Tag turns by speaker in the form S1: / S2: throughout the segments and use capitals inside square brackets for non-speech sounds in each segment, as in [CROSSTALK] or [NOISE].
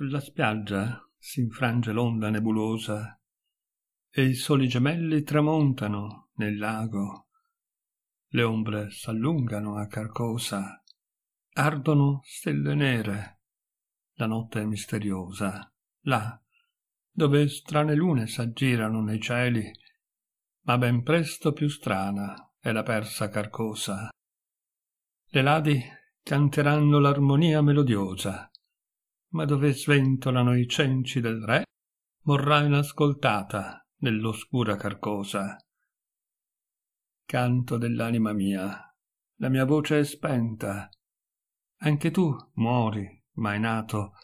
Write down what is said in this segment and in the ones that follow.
S1: Sulla spiaggia si infrange l'onda nebulosa e i soli gemelli tramontano nel lago. Le ombre s'allungano a Carcosa, ardono stelle nere. La notte è misteriosa, là, dove strane lune s'aggirano nei cieli, ma ben presto più strana è la persa Carcosa. Le ladi canteranno l'armonia melodiosa ma dove sventolano i cenci del re, morrà inascoltata nell'oscura carcosa. Canto dell'anima mia, la mia voce è spenta. Anche tu muori, mai nato,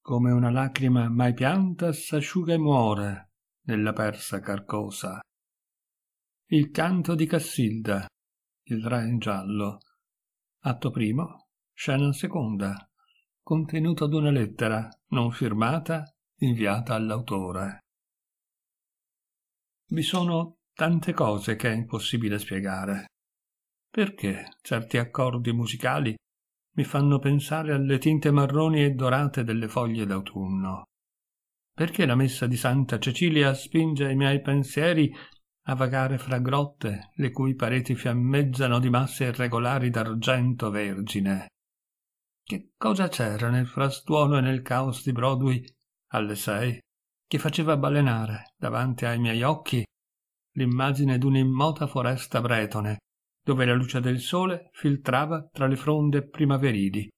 S1: come una lacrima mai pianta s'asciuga e muore nella persa carcosa. Il canto di Cassilda, il re in giallo, atto primo, scena seconda contenuto ad una lettera non firmata inviata all'autore. Vi sono tante cose che è impossibile spiegare. Perché certi accordi musicali mi fanno pensare alle tinte marroni e dorate delle foglie d'autunno? Perché la messa di Santa Cecilia spinge i miei pensieri a vagare fra grotte le cui pareti fiammeggiano di masse irregolari d'argento vergine? Che cosa c'era nel frastuono e nel caos di Broadway alle sei che faceva balenare davanti ai miei occhi l'immagine d'un'immota foresta bretone, dove la luce del sole filtrava tra le fronde primaverili,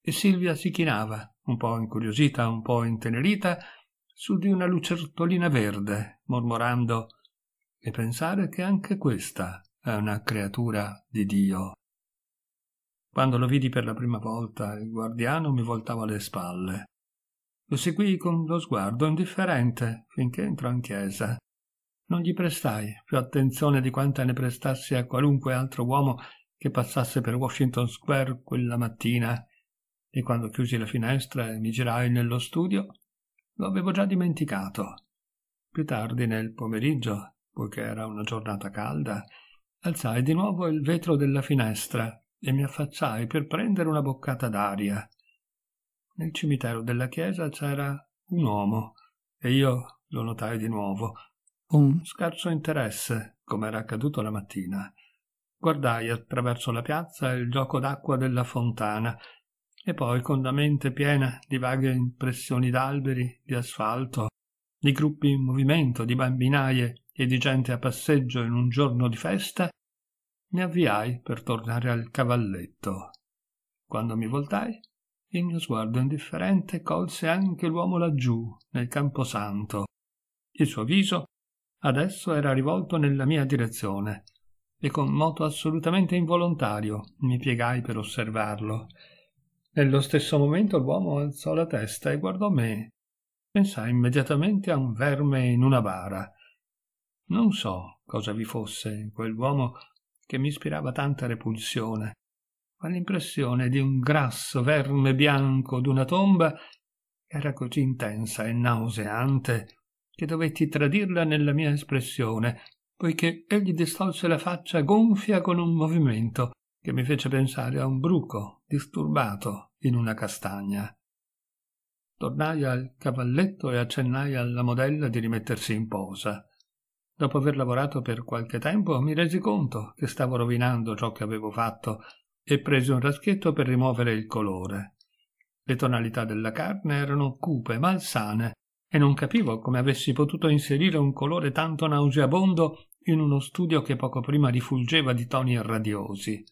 S1: e Silvia si chinava, un po' incuriosita, un po' intenerita, su di una lucertolina verde, mormorando e pensare che anche questa è una creatura di Dio. Quando lo vidi per la prima volta, il guardiano mi voltava le spalle. Lo seguii con lo sguardo indifferente finché entrò in chiesa. Non gli prestai più attenzione di quanta ne prestassi a qualunque altro uomo che passasse per Washington Square quella mattina, e quando chiusi la finestra e mi girai nello studio, lo avevo già dimenticato. Più tardi nel pomeriggio, poiché era una giornata calda, alzai di nuovo il vetro della finestra e mi affacciai per prendere una boccata d'aria. Nel cimitero della chiesa c'era un uomo e io lo notai di nuovo, un scarso interesse, come era accaduto la mattina. Guardai attraverso la piazza il gioco d'acqua della fontana e poi con la mente piena di vaghe impressioni d'alberi, di asfalto, di gruppi in movimento, di bambinaie e di gente a passeggio in un giorno di festa, mi avviai per tornare al cavalletto. Quando mi voltai, il mio sguardo indifferente colse anche l'uomo laggiù, nel camposanto. Il suo viso adesso era rivolto nella mia direzione, e con moto assolutamente involontario mi piegai per osservarlo. Nello stesso momento l'uomo alzò la testa e guardò me. Pensai immediatamente a un verme in una bara. Non so cosa vi fosse in quell'uomo che mi ispirava tanta repulsione, ma l'impressione di un grasso verme bianco d'una tomba era così intensa e nauseante che dovetti tradirla nella mia espressione, poiché egli distolse la faccia gonfia con un movimento che mi fece pensare a un bruco disturbato in una castagna. Tornai al cavalletto e accennai alla modella di rimettersi in posa. Dopo aver lavorato per qualche tempo mi resi conto che stavo rovinando ciò che avevo fatto e presi un raschietto per rimuovere il colore. Le tonalità della carne erano cupe, malsane, e non capivo come avessi potuto inserire un colore tanto nauseabondo in uno studio che poco prima rifulgeva di toni radiosi.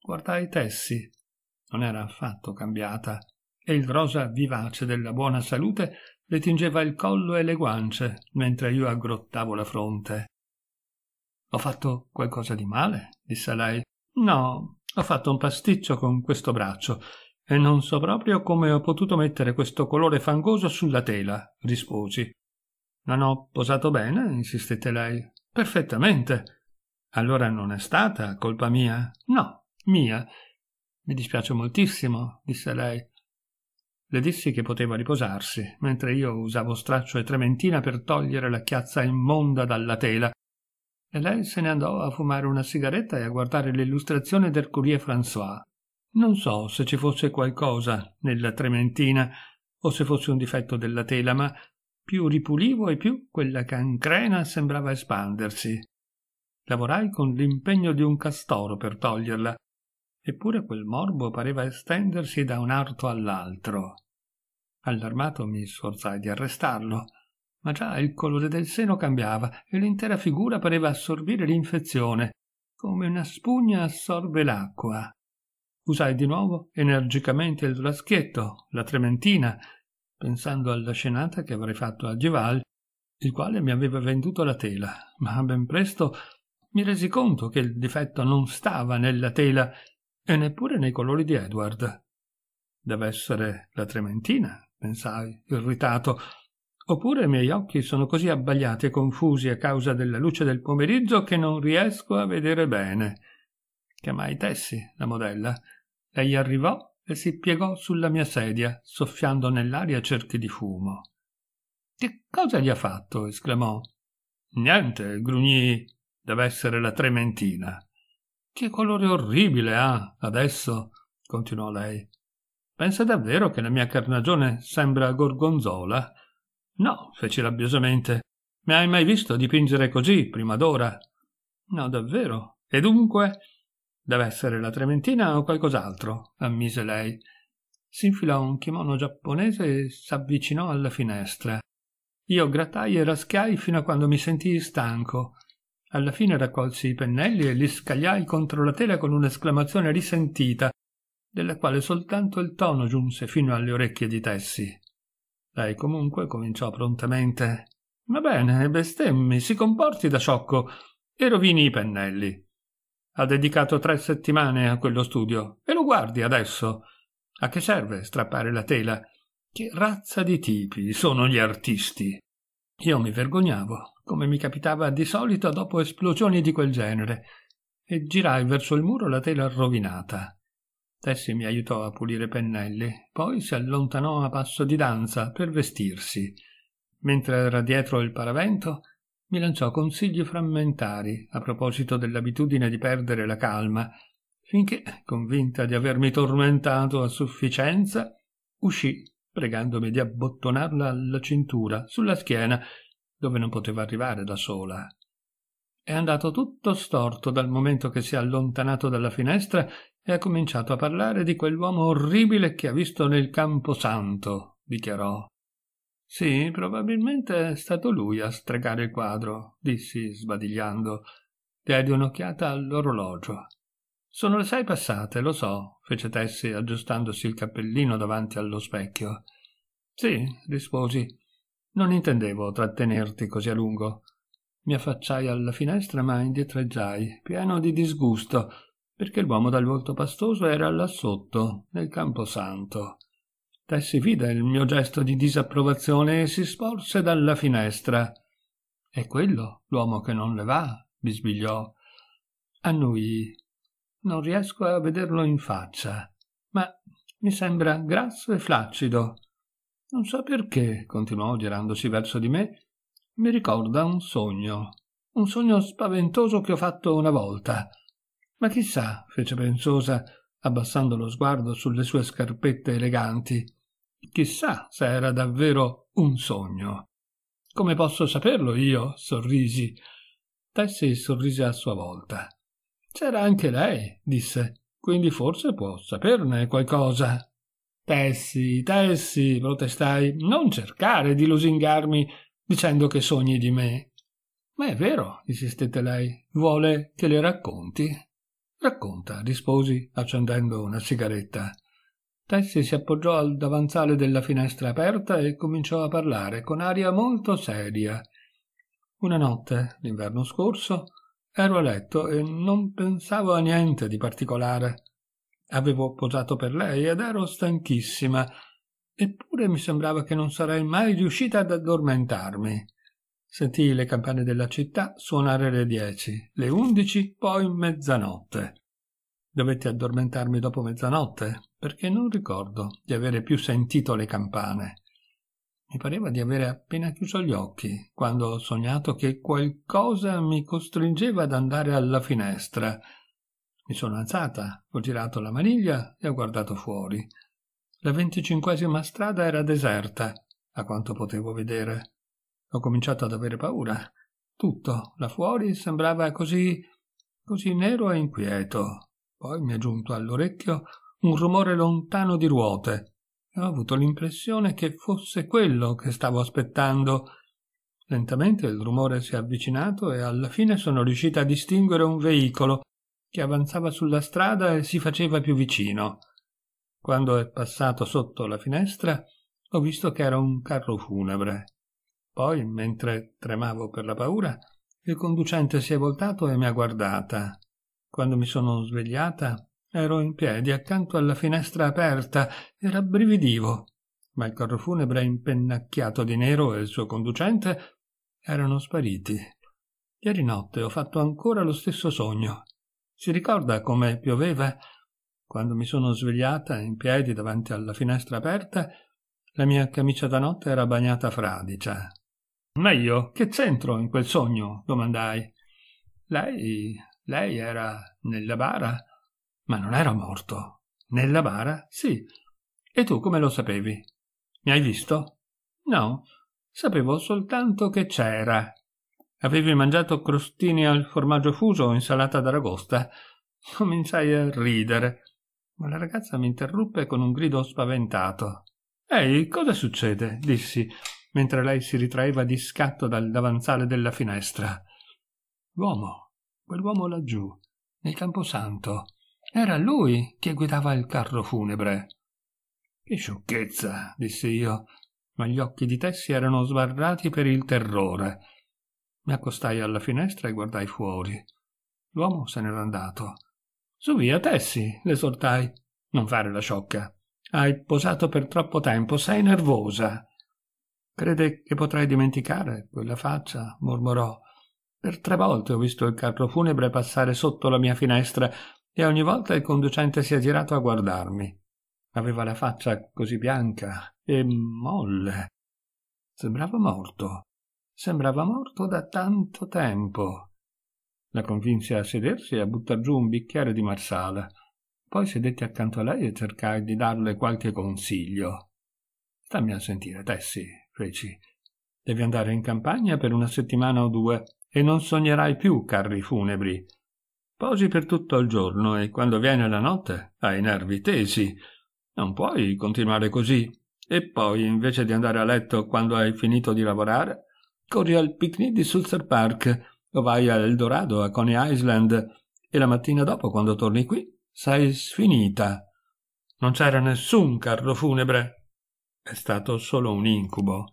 S1: Guardai i Tessi. Non era affatto cambiata, e il rosa vivace della buona salute le tingeva il collo e le guance mentre io aggrottavo la fronte. Ho fatto qualcosa di male? disse lei. No, ho fatto un pasticcio con questo braccio e non so proprio come ho potuto mettere questo colore fangoso sulla tela, risposi. Non ho posato bene? insistette lei. Perfettamente. Allora non è stata colpa mia? No, mia. Mi dispiace moltissimo, disse lei. Le dissi che poteva riposarsi, mentre io usavo straccio e trementina per togliere la chiazza immonda dalla tela, e lei se ne andò a fumare una sigaretta e a guardare l'illustrazione del Curie François. Non so se ci fosse qualcosa nella trementina o se fosse un difetto della tela, ma più ripulivo e più quella cancrena sembrava espandersi. Lavorai con l'impegno di un castoro per toglierla eppure quel morbo pareva estendersi da un arto all'altro. Allarmato mi sforzai di arrestarlo, ma già il colore del seno cambiava e l'intera figura pareva assorbire l'infezione, come una spugna assorbe l'acqua. Usai di nuovo energicamente il raschietto, la trementina, pensando alla scenata che avrei fatto a Gival, il quale mi aveva venduto la tela, ma ben presto mi resi conto che il difetto non stava nella tela, e neppure nei colori di Edward. Deve essere la trementina, pensai, irritato. Oppure i miei occhi sono così abbagliati e confusi a causa della luce del pomeriggio che non riesco a vedere bene. Chiamai Tessi, la modella. Lei arrivò e si piegò sulla mia sedia, soffiando nell'aria cerchi di fumo. Che cosa gli ha fatto? esclamò. Niente, grugnì. Deve essere la trementina. Che colore orribile ha adesso, continuò lei. Pensa davvero che la mia carnagione sembra gorgonzola? No, feci rabbiosamente. Mi hai mai visto dipingere così prima d'ora? No, davvero. E dunque? Deve essere la trementina o qualcos'altro, ammise lei. Si infilò un kimono giapponese e s'avvicinò alla finestra. Io grattai e raschiai fino a quando mi sentii stanco alla fine raccolsi i pennelli e li scagliai contro la tela con un'esclamazione risentita, della quale soltanto il tono giunse fino alle orecchie di Tessi. Lei comunque cominciò prontamente. Va bene, bestemmi, si comporti da sciocco e rovini i pennelli. Ha dedicato tre settimane a quello studio e lo guardi adesso. A che serve strappare la tela? Che razza di tipi sono gli artisti? Io mi vergognavo come mi capitava di solito dopo esplosioni di quel genere, e girai verso il muro la tela rovinata. Tessi mi aiutò a pulire pennelli, poi si allontanò a passo di danza per vestirsi. Mentre era dietro il paravento, mi lanciò consigli frammentari a proposito dell'abitudine di perdere la calma, finché, convinta di avermi tormentato a sufficienza, uscì pregandomi di abbottonarla alla cintura, sulla schiena dove non poteva arrivare da sola. È andato tutto storto dal momento che si è allontanato dalla finestra e ha cominciato a parlare di quell'uomo orribile che ha visto nel camposanto, dichiarò. Sì, probabilmente è stato lui a stregare il quadro, dissi, sbadigliando. Diedi un'occhiata all'orologio. Sono le sei passate, lo so, fece Tessi, aggiustandosi il cappellino davanti allo specchio. Sì, risposi. Non intendevo trattenerti così a lungo. Mi affacciai alla finestra ma indietreggiai, pieno di disgusto, perché l'uomo dal volto pastoso era là sotto, nel camposanto. Tessi vide il mio gesto di disapprovazione e si sporse dalla finestra. È quello l'uomo che non le va, bisbigliò. Annui. Non riesco a vederlo in faccia, ma mi sembra grasso e flaccido. Non so perché, continuò girandosi verso di me, mi ricorda un sogno, un sogno spaventoso che ho fatto una volta. Ma chissà, fece pensosa, abbassando lo sguardo sulle sue scarpette eleganti, chissà se era davvero un sogno. Come posso saperlo io? sorrisi. Tessi sorrise a sua volta. C'era anche lei, disse, quindi forse può saperne qualcosa. Tessi, Tessi, protestai, non cercare di lusingarmi dicendo che sogni di me. Ma è vero, insistette lei, vuole che le racconti. Racconta, risposi, accendendo una sigaretta. Tessi si appoggiò al davanzale della finestra aperta e cominciò a parlare con aria molto seria. Una notte, l'inverno scorso, ero a letto e non pensavo a niente di particolare. Avevo posato per lei ed ero stanchissima, eppure mi sembrava che non sarei mai riuscita ad addormentarmi. Sentii le campane della città suonare le dieci, le undici, poi mezzanotte. Dovetti addormentarmi dopo mezzanotte, perché non ricordo di avere più sentito le campane. Mi pareva di avere appena chiuso gli occhi, quando ho sognato che qualcosa mi costringeva ad andare alla finestra. Mi sono alzata, ho girato la maniglia e ho guardato fuori. La venticinquesima strada era deserta, a quanto potevo vedere. Ho cominciato ad avere paura. Tutto là fuori sembrava così così nero e inquieto. Poi mi è giunto all'orecchio un rumore lontano di ruote e ho avuto l'impressione che fosse quello che stavo aspettando. Lentamente il rumore si è avvicinato e alla fine sono riuscita a distinguere un veicolo che avanzava sulla strada e si faceva più vicino. Quando è passato sotto la finestra ho visto che era un carro funebre. Poi, mentre tremavo per la paura, il conducente si è voltato e mi ha guardata. Quando mi sono svegliata ero in piedi accanto alla finestra aperta e rabbrividivo, ma il carro funebre impennacchiato di nero e il suo conducente erano spariti. Ieri notte ho fatto ancora lo stesso sogno. Si ricorda come pioveva? Quando mi sono svegliata in piedi davanti alla finestra aperta, la mia camicia da notte era bagnata fradicia. Ma io che c'entro in quel sogno? domandai. Lei, lei era nella bara? Ma non era morto. Nella bara? Sì. E tu come lo sapevi? Mi hai visto? No, sapevo soltanto che c'era. Avevi mangiato crostini al formaggio fuso o insalata d'aragosta? [LAUGHS] Cominciai a ridere, ma la ragazza mi interruppe con un grido spaventato. Ehi, cosa succede? dissi, mentre lei si ritraeva di scatto dal davanzale della finestra. L'uomo, quell'uomo laggiù, nel camposanto. Era lui che guidava il carro funebre. Che sciocchezza, dissi io, ma gli occhi di Tessi erano sbarrati per il terrore. Mi accostai alla finestra e guardai fuori. L'uomo se n'era andato. Su via, Tessi, l'esortai. Non fare la sciocca. Hai posato per troppo tempo, sei nervosa. Crede che potrai dimenticare quella faccia? mormorò. Per tre volte ho visto il carro funebre passare sotto la mia finestra e ogni volta il conducente si è girato a guardarmi. Aveva la faccia così bianca e molle. Sembrava morto. Sembrava morto da tanto tempo. La convinse a sedersi e a buttar giù un bicchiere di marsala. Poi sedetti accanto a lei e cercai di darle qualche consiglio. Stammi a sentire, Tessi, feci. Devi andare in campagna per una settimana o due e non sognerai più carri funebri. Posi per tutto il giorno e quando viene la notte hai i nervi tesi. Non puoi continuare così. E poi, invece di andare a letto quando hai finito di lavorare, corri al picnic di Sulzer Park o vai a Eldorado, a Coney Island e la mattina dopo, quando torni qui, sei sfinita. Non c'era nessun carro funebre. È stato solo un incubo,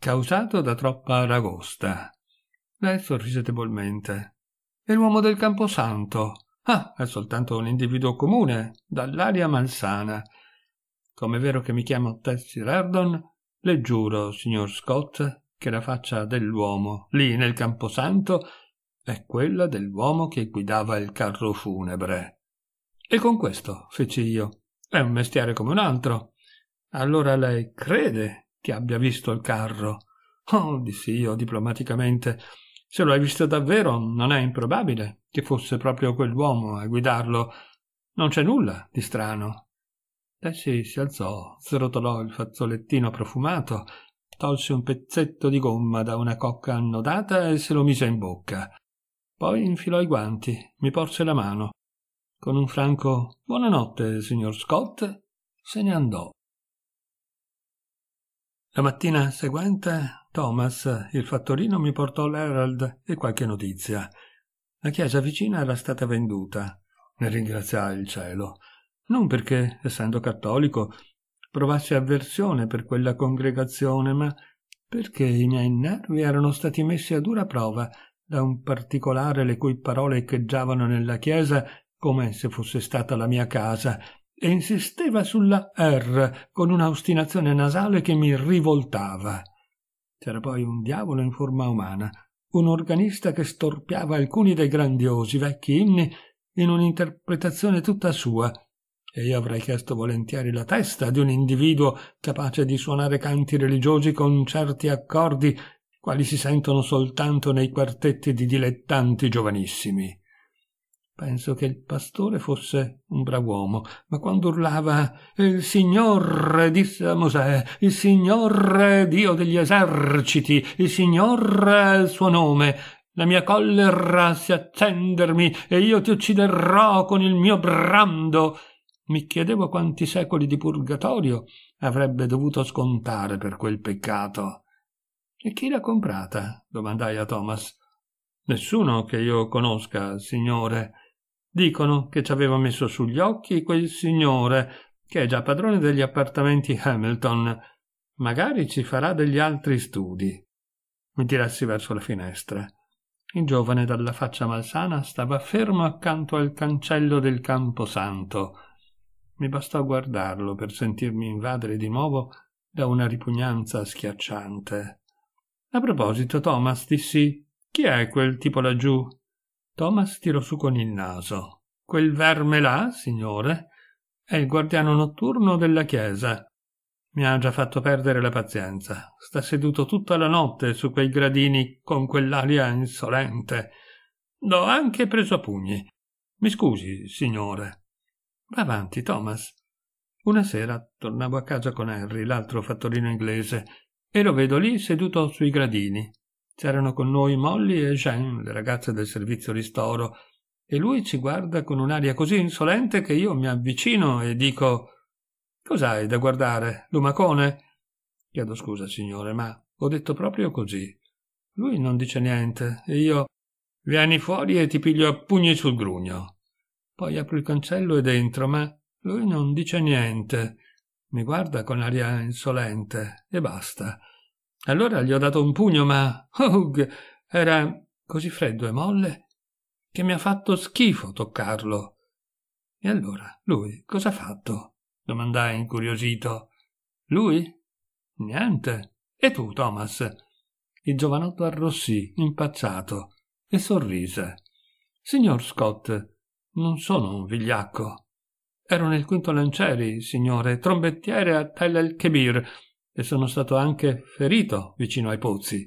S1: causato da troppa ragosta. Lei sorrise debolmente. E l'uomo del Camposanto. Ah, è soltanto un individuo comune, dall'aria malsana. Com'è vero che mi chiamo Tessie Rardon, le giuro, signor Scott, che la faccia dell'uomo lì nel camposanto è quella dell'uomo che guidava il carro funebre. E con questo feci io. È un mestiere come un altro. Allora lei crede che abbia visto il carro? Oh, dissi io diplomaticamente. Se lo hai visto davvero, non è improbabile che fosse proprio quell'uomo a guidarlo. Non c'è nulla di strano. Lei si alzò, srotolò il fazzolettino profumato, Tolse un pezzetto di gomma da una cocca annodata e se lo mise in bocca. Poi infilò i guanti, mi porse la mano. Con un franco buonanotte, signor Scott, se ne andò. La mattina seguente Thomas, il fattorino, mi portò l'Herald e qualche notizia. La chiesa vicina era stata venduta. Ne ringraziai il cielo. Non perché, essendo cattolico, provasse avversione per quella congregazione, ma perché i miei nervi erano stati messi a dura prova da un particolare le cui parole echeggiavano nella chiesa come se fosse stata la mia casa, e insisteva sulla R con un'ostinazione nasale che mi rivoltava. C'era poi un diavolo in forma umana, un organista che storpiava alcuni dei grandiosi vecchi inni in un'interpretazione tutta sua, e io avrei chiesto volentieri la testa di un individuo capace di suonare canti religiosi con certi accordi quali si sentono soltanto nei quartetti di dilettanti giovanissimi. Penso che il pastore fosse un brav'uomo, ma quando urlava Il Signore, disse a Mosè, il Signore Dio degli eserciti, il Signore è il suo nome, la mia collera si accendermi e io ti ucciderò con il mio brando mi chiedevo quanti secoli di purgatorio avrebbe dovuto scontare per quel peccato. E chi l'ha comprata? domandai a Thomas. Nessuno che io conosca, signore. Dicono che ci aveva messo sugli occhi quel signore, che è già padrone degli appartamenti Hamilton. Magari ci farà degli altri studi. Mi tirassi verso la finestra. Il giovane dalla faccia malsana stava fermo accanto al cancello del camposanto mi bastò guardarlo per sentirmi invadere di nuovo da una ripugnanza schiacciante. A proposito, Thomas, dissi, chi è quel tipo laggiù? Thomas tirò su con il naso. Quel verme là, signore, è il guardiano notturno della chiesa. Mi ha già fatto perdere la pazienza. Sta seduto tutta la notte su quei gradini con quell'aria insolente. L'ho anche preso a pugni. Mi scusi, signore. Va avanti, Thomas. Una sera tornavo a casa con Henry, l'altro fattorino inglese, e lo vedo lì seduto sui gradini. C'erano con noi Molly e Jean, le ragazze del servizio ristoro, e lui ci guarda con un'aria così insolente che io mi avvicino e dico Cos'hai da guardare, lumacone? Chiedo scusa, signore, ma ho detto proprio così. Lui non dice niente, e io Vieni fuori e ti piglio a pugni sul grugno. Poi apro il cancello ed entro, ma lui non dice niente. Mi guarda con aria insolente e basta. Allora gli ho dato un pugno, ma oh, era così freddo e molle che mi ha fatto schifo toccarlo. E allora lui cosa ha fatto? domandai incuriosito. Lui? Niente. E tu, Thomas? Il giovanotto arrossì, impacciato, e sorrise. Signor Scott, non sono un vigliacco. Ero nel quinto lancieri, signore, trombettiere a Tel el Kebir, e sono stato anche ferito vicino ai pozzi.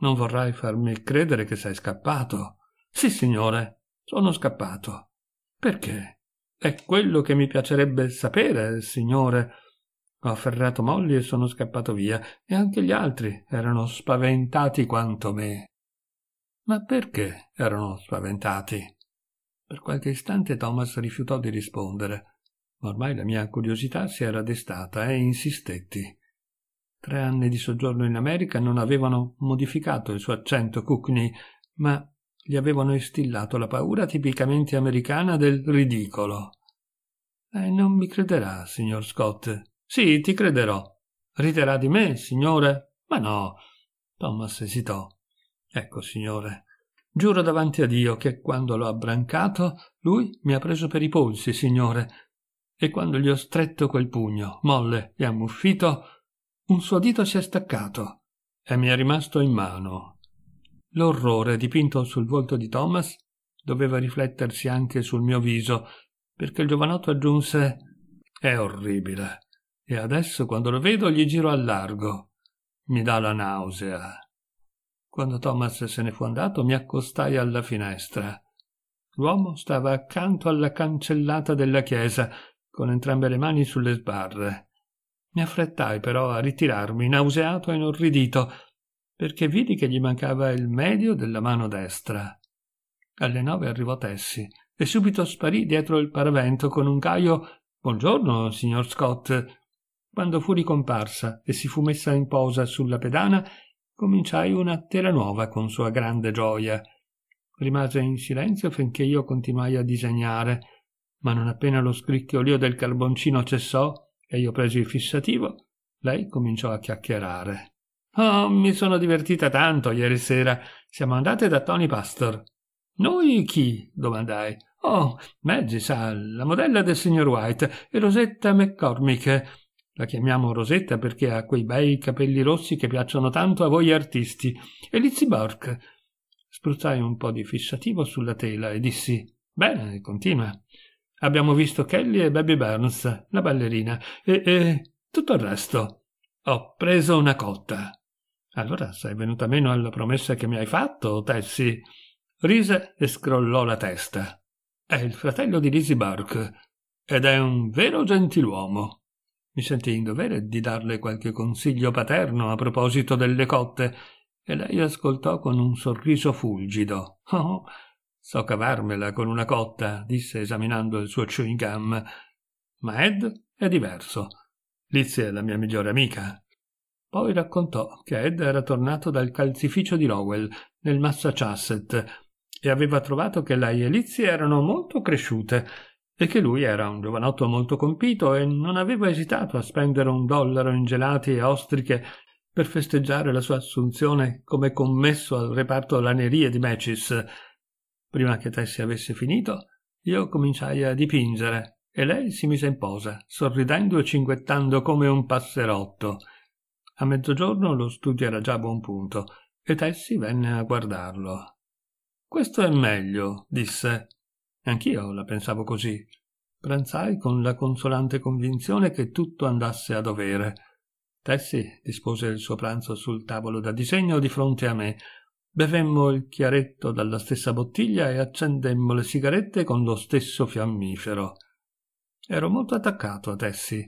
S1: Non vorrai farmi credere che sei scappato. Sì, signore, sono scappato. Perché? È quello che mi piacerebbe sapere, signore. Ho afferrato Molly e sono scappato via, e anche gli altri erano spaventati quanto me. Ma perché erano spaventati? Per qualche istante Thomas rifiutò di rispondere, ma ormai la mia curiosità si era destata e eh, insistetti. Tre anni di soggiorno in America non avevano modificato il suo accento cookney, ma gli avevano instillato la paura tipicamente americana del ridicolo. Eh, non mi crederà, signor Scott. Sì, ti crederò. Riderà di me, signore? Ma no. Thomas esitò. Ecco, signore, Giuro davanti a Dio che quando l'ho abbrancato, lui mi ha preso per i polsi, signore. E quando gli ho stretto quel pugno, molle e ammuffito, un suo dito si è staccato e mi è rimasto in mano. L'orrore dipinto sul volto di Thomas doveva riflettersi anche sul mio viso, perché il giovanotto aggiunse È orribile. E adesso quando lo vedo gli giro al largo. Mi dà la nausea. Quando Thomas se ne fu andato, mi accostai alla finestra. L'uomo stava accanto alla cancellata della chiesa, con entrambe le mani sulle sbarre. Mi affrettai però a ritirarmi, nauseato e inorridito, perché vidi che gli mancava il medio della mano destra. Alle nove arrivò Tessi e subito sparì dietro il paravento con un caio Buongiorno, signor Scott. Quando fu ricomparsa e si fu messa in posa sulla pedana, cominciai una tela nuova con sua grande gioia. Rimase in silenzio finché io continuai a disegnare, ma non appena lo scricchiolio del carboncino cessò e io presi il fissativo, lei cominciò a chiacchierare. Oh, mi sono divertita tanto ieri sera. Siamo andate da Tony Pastor. Noi chi? domandai. Oh, Maggie sa, la modella del signor White e Rosetta McCormick. La chiamiamo Rosetta perché ha quei bei capelli rossi che piacciono tanto a voi artisti. E Lizzie Burke. Spruzzai un po' di fissativo sulla tela e dissi: Bene, continua. Abbiamo visto Kelly e Baby Burns, la ballerina, e, e tutto il resto. Ho preso una cotta. Allora sei venuta meno alla promessa che mi hai fatto, Tessi?» Rise e scrollò la testa. È il fratello di Lizzie Burke ed è un vero gentiluomo. Mi sentì in dovere di darle qualche consiglio paterno a proposito delle cotte, e lei ascoltò con un sorriso fulgido. [LAUGHS] Oh, so cavarmela con una cotta, disse esaminando il suo chewing gum. Ma Ed è diverso. Lizzie è la mia migliore amica. Poi raccontò che Ed era tornato dal calzificio di Lowell, nel Massachusetts, e aveva trovato che lei e Lizzie erano molto cresciute e che lui era un giovanotto molto compito e non aveva esitato a spendere un dollaro in gelati e ostriche per festeggiare la sua assunzione come commesso al reparto lanerie di Mecis. Prima che Tessi avesse finito, io cominciai a dipingere e lei si mise in posa, sorridendo e cinguettando come un passerotto. A mezzogiorno lo studio era già a buon punto e Tessi venne a guardarlo. Questo è meglio, disse Anch'io la pensavo così. Pranzai con la consolante convinzione che tutto andasse a dovere. Tessi dispose il suo pranzo sul tavolo da disegno di fronte a me. Bevemmo il chiaretto dalla stessa bottiglia e accendemmo le sigarette con lo stesso fiammifero. Ero molto attaccato a Tessi.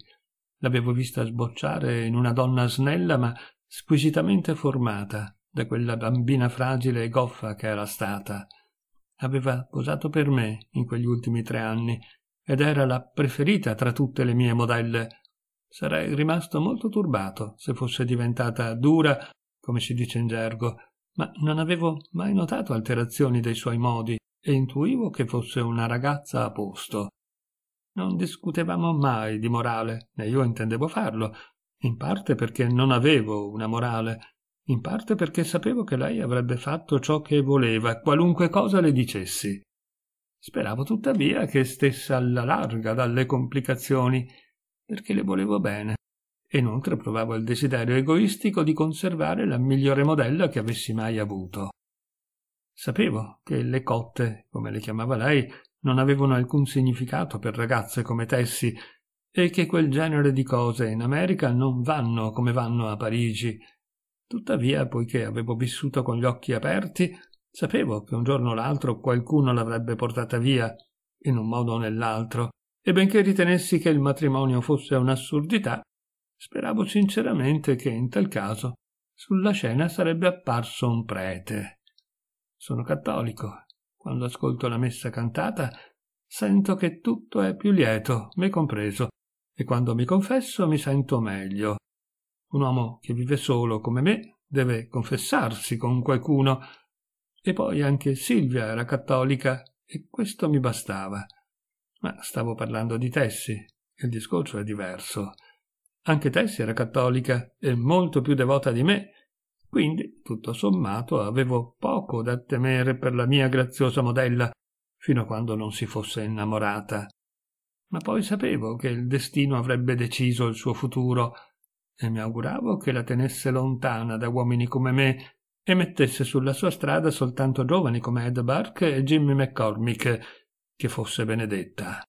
S1: L'avevo vista sbocciare in una donna snella ma squisitamente formata da quella bambina fragile e goffa che era stata aveva posato per me in quegli ultimi tre anni ed era la preferita tra tutte le mie modelle. Sarei rimasto molto turbato se fosse diventata dura, come si dice in gergo, ma non avevo mai notato alterazioni dei suoi modi e intuivo che fosse una ragazza a posto. Non discutevamo mai di morale, né io intendevo farlo, in parte perché non avevo una morale in parte perché sapevo che lei avrebbe fatto ciò che voleva, qualunque cosa le dicessi. Speravo tuttavia che stesse alla larga dalle complicazioni, perché le volevo bene, e inoltre provavo il desiderio egoistico di conservare la migliore modella che avessi mai avuto. Sapevo che le cotte, come le chiamava lei, non avevano alcun significato per ragazze come Tessi e che quel genere di cose in America non vanno come vanno a Parigi Tuttavia, poiché avevo vissuto con gli occhi aperti, sapevo che un giorno o l'altro qualcuno l'avrebbe portata via, in un modo o nell'altro, e benché ritenessi che il matrimonio fosse un'assurdità, speravo sinceramente che in tal caso sulla scena sarebbe apparso un prete. Sono cattolico. Quando ascolto la messa cantata, sento che tutto è più lieto, me compreso, e quando mi confesso mi sento meglio. Un uomo che vive solo come me deve confessarsi con qualcuno. E poi anche Silvia era cattolica e questo mi bastava. Ma stavo parlando di Tessi, il discorso è diverso. Anche Tessi era cattolica e molto più devota di me, quindi, tutto sommato, avevo poco da temere per la mia graziosa modella, fino a quando non si fosse innamorata. Ma poi sapevo che il destino avrebbe deciso il suo futuro e mi auguravo che la tenesse lontana da uomini come me e mettesse sulla sua strada soltanto giovani come Ed Bark e Jimmy McCormick, che fosse benedetta.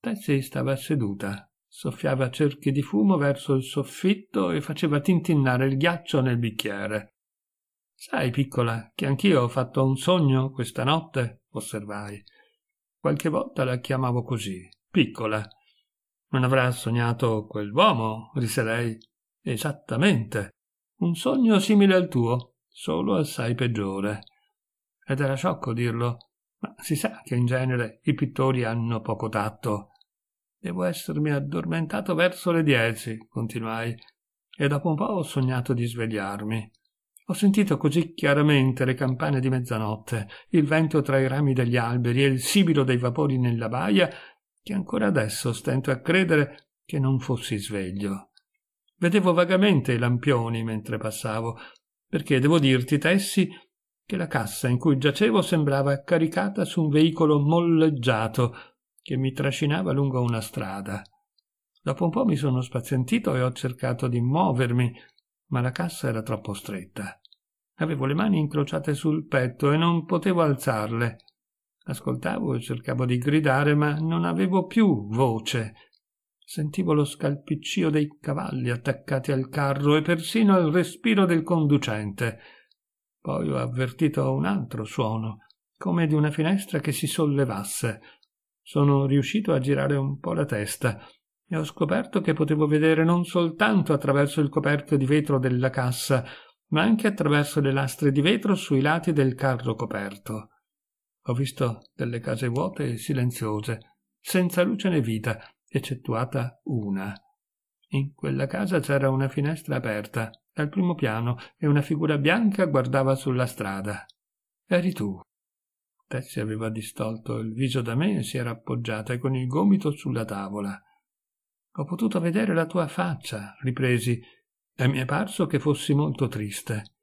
S1: Tessie stava seduta, soffiava cerchi di fumo verso il soffitto e faceva tintinnare il ghiaccio nel bicchiere. Sai, piccola, che anch'io ho fatto un sogno questa notte, osservai. Qualche volta la chiamavo così, piccola, non avrà sognato quell'uomo, disse lei. Esattamente. Un sogno simile al tuo, solo assai peggiore. Ed era sciocco dirlo, ma si sa che in genere i pittori hanno poco tatto. Devo essermi addormentato verso le dieci, continuai, e dopo un po' ho sognato di svegliarmi. Ho sentito così chiaramente le campane di mezzanotte, il vento tra i rami degli alberi e il sibilo dei vapori nella baia che ancora adesso stento a credere che non fossi sveglio. Vedevo vagamente i lampioni mentre passavo, perché devo dirti, Tessi, che la cassa in cui giacevo sembrava caricata su un veicolo molleggiato che mi trascinava lungo una strada. Dopo un po' mi sono spazientito e ho cercato di muovermi, ma la cassa era troppo stretta. Avevo le mani incrociate sul petto e non potevo alzarle. Ascoltavo e cercavo di gridare, ma non avevo più voce. Sentivo lo scalpiccio dei cavalli attaccati al carro e persino il respiro del conducente. Poi ho avvertito un altro suono, come di una finestra che si sollevasse. Sono riuscito a girare un po' la testa e ho scoperto che potevo vedere non soltanto attraverso il coperchio di vetro della cassa, ma anche attraverso le lastre di vetro sui lati del carro coperto. Ho visto delle case vuote e silenziose, senza luce né vita, eccettuata una. In quella casa c'era una finestra aperta, al primo piano, e una figura bianca guardava sulla strada. Eri tu. Tessie aveva distolto il viso da me e si era appoggiata con il gomito sulla tavola. Ho potuto vedere la tua faccia, ripresi, e mi è parso che fossi molto triste.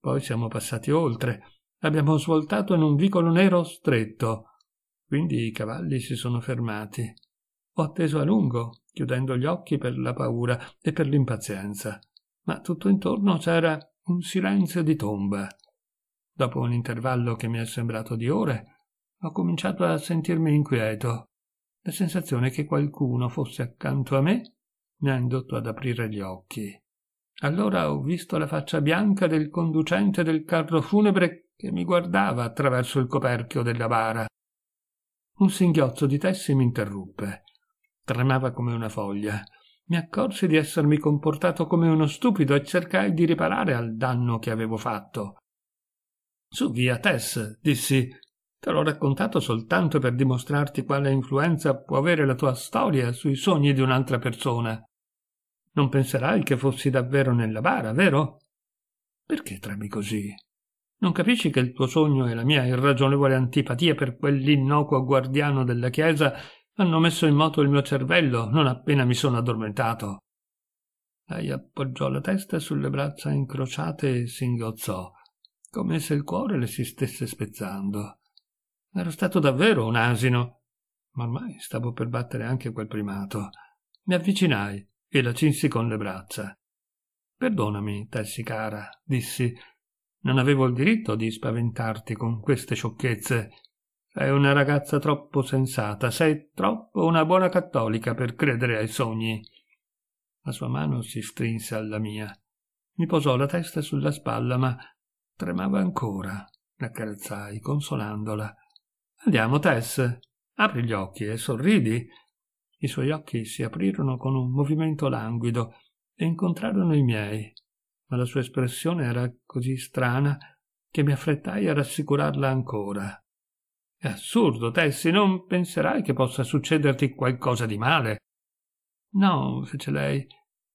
S1: Poi siamo passati oltre Abbiamo svoltato in un vicolo nero stretto. Quindi i cavalli si sono fermati. Ho atteso a lungo, chiudendo gli occhi per la paura e per l'impazienza, ma tutto intorno c'era un silenzio di tomba. Dopo un intervallo che mi è sembrato di ore, ho cominciato a sentirmi inquieto. La sensazione che qualcuno fosse accanto a me mi ha indotto ad aprire gli occhi. Allora ho visto la faccia bianca del conducente del carro funebre che mi guardava attraverso il coperchio della bara. Un singhiozzo di Tessi mi interruppe. Tremava come una foglia. Mi accorsi di essermi comportato come uno stupido e cercai di riparare al danno che avevo fatto. Su via, Tess, dissi. Te l'ho raccontato soltanto per dimostrarti quale influenza può avere la tua storia sui sogni di un'altra persona. Non penserai che fossi davvero nella bara, vero? Perché tremi così? Non capisci che il tuo sogno e la mia irragionevole antipatia per quell'innocuo guardiano della chiesa hanno messo in moto il mio cervello non appena mi sono addormentato. Lei appoggiò la testa sulle braccia incrociate e singhiozzò, come se il cuore le si stesse spezzando. Ero stato davvero un asino, ma ormai stavo per battere anche quel primato. Mi avvicinai e la cinsi con le braccia. Perdonami, Tessi cara, dissi, non avevo il diritto di spaventarti con queste sciocchezze. Sei una ragazza troppo sensata, sei troppo una buona cattolica per credere ai sogni. La sua mano si strinse alla mia. Mi posò la testa sulla spalla, ma tremava ancora. La carezzai, consolandola. Andiamo, Tess. Apri gli occhi e sorridi. I suoi occhi si aprirono con un movimento languido e incontrarono i miei ma la sua espressione era così strana che mi affrettai a rassicurarla ancora. È assurdo, Tessi, non penserai che possa succederti qualcosa di male. No, fece lei,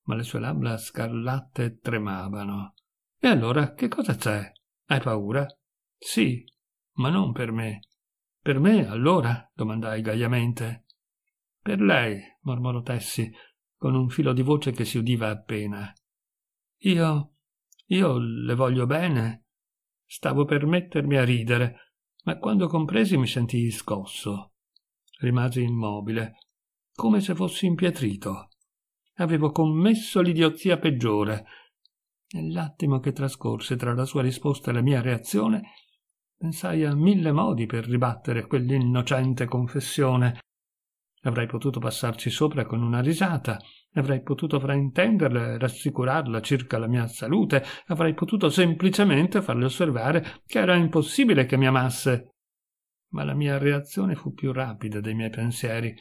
S1: ma le sue labbra scarlatte tremavano. E allora che cosa c'è? Hai paura? Sì, ma non per me. Per me, allora? domandai gaiamente. Per lei, mormorò Tessi, con un filo di voce che si udiva appena. Io. io le voglio bene. Stavo per mettermi a ridere, ma quando compresi mi sentii scosso. Rimasi immobile, come se fossi impietrito. Avevo commesso l'idiozia peggiore. Nell'attimo che trascorse tra la sua risposta e la mia reazione, pensai a mille modi per ribattere quell'innocente confessione Avrei potuto passarci sopra con una risata, avrei potuto fraintenderla e rassicurarla circa la mia salute, avrei potuto semplicemente farle osservare che era impossibile che mi amasse. Ma la mia reazione fu più rapida dei miei pensieri,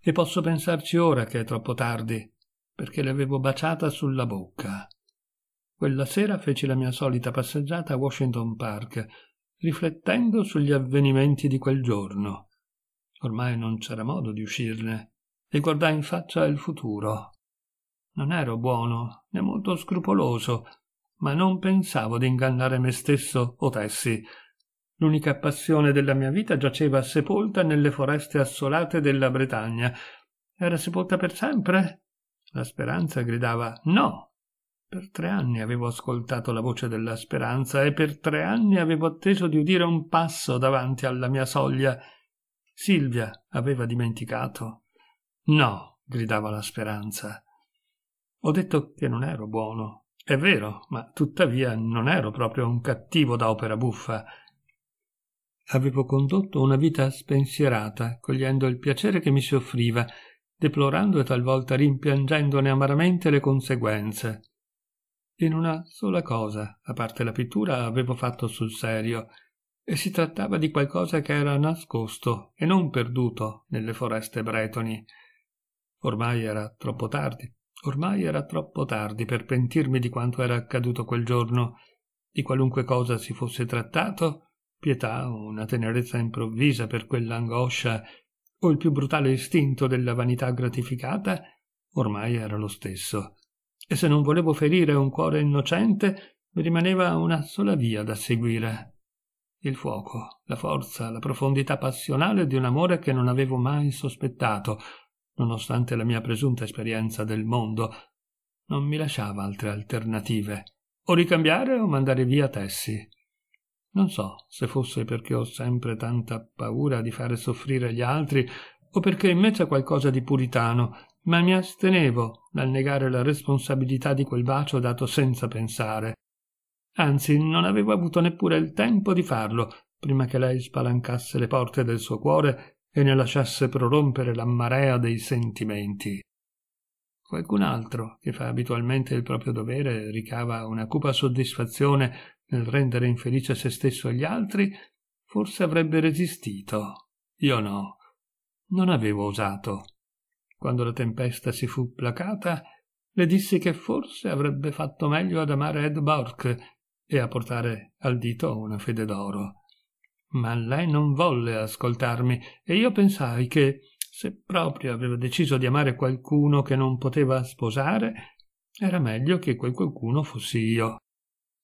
S1: e posso pensarci ora che è troppo tardi, perché l'avevo baciata sulla bocca. Quella sera feci la mia solita passeggiata a Washington Park, riflettendo sugli avvenimenti di quel giorno ormai non c'era modo di uscirne, e guardai in faccia il futuro. Non ero buono, né molto scrupoloso, ma non pensavo di ingannare me stesso o Tessi. L'unica passione della mia vita giaceva sepolta nelle foreste assolate della Bretagna. Era sepolta per sempre? La speranza gridava no. Per tre anni avevo ascoltato la voce della speranza e per tre anni avevo atteso di udire un passo davanti alla mia soglia Silvia aveva dimenticato. No, gridava la speranza. Ho detto che non ero buono. È vero, ma tuttavia non ero proprio un cattivo da opera buffa. Avevo condotto una vita spensierata, cogliendo il piacere che mi si offriva, deplorando e talvolta rimpiangendone amaramente le conseguenze. In una sola cosa, a parte la pittura, avevo fatto sul serio – e si trattava di qualcosa che era nascosto e non perduto nelle foreste bretoni. Ormai era troppo tardi, ormai era troppo tardi per pentirmi di quanto era accaduto quel giorno, di qualunque cosa si fosse trattato, pietà, una tenerezza improvvisa per quell'angoscia o il più brutale istinto della vanità gratificata, ormai era lo stesso. E se non volevo ferire un cuore innocente, mi rimaneva una sola via da seguire il fuoco, la forza, la profondità passionale di un amore che non avevo mai sospettato, nonostante la mia presunta esperienza del mondo, non mi lasciava altre alternative. O ricambiare o mandare via Tessi. Non so se fosse perché ho sempre tanta paura di fare soffrire gli altri o perché in me c'è qualcosa di puritano, ma mi astenevo dal negare la responsabilità di quel bacio dato senza pensare anzi non aveva avuto neppure il tempo di farlo prima che lei spalancasse le porte del suo cuore e ne lasciasse prorompere la marea dei sentimenti. Qualcun altro, che fa abitualmente il proprio dovere, ricava una cupa soddisfazione nel rendere infelice se stesso e gli altri, forse avrebbe resistito. Io no. Non avevo osato. Quando la tempesta si fu placata, le dissi che forse avrebbe fatto meglio ad amare Ed Bork e a portare al dito una fede d'oro. Ma lei non volle ascoltarmi e io pensai che, se proprio aveva deciso di amare qualcuno che non poteva sposare, era meglio che quel qualcuno fossi io.